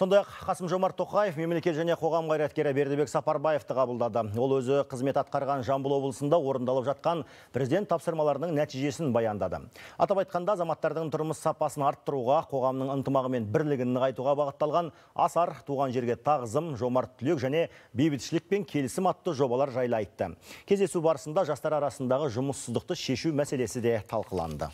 сондай ақ қасым жомарт тоқаев мемлекет және қоғам қайраткері бердібек сапарбаевты қабылдады ол өзі қызмет атқарған жамбыл облысында орындалып жатқан президент тапсырмаларының нәтижесін баяндады атап айтқанда азаматтардың тұрмыс сапасын арттыруға қоғамның ынтымағы мен бірлігін нығайтуға бағытталған асар туған жерге тағзым жомарт түлек және бейбітшілік пен келісім атты жобалар жайлы айтты кездесу барысында жастар арасындағы жұмыссыздықты шешу мәселесі де талқыланды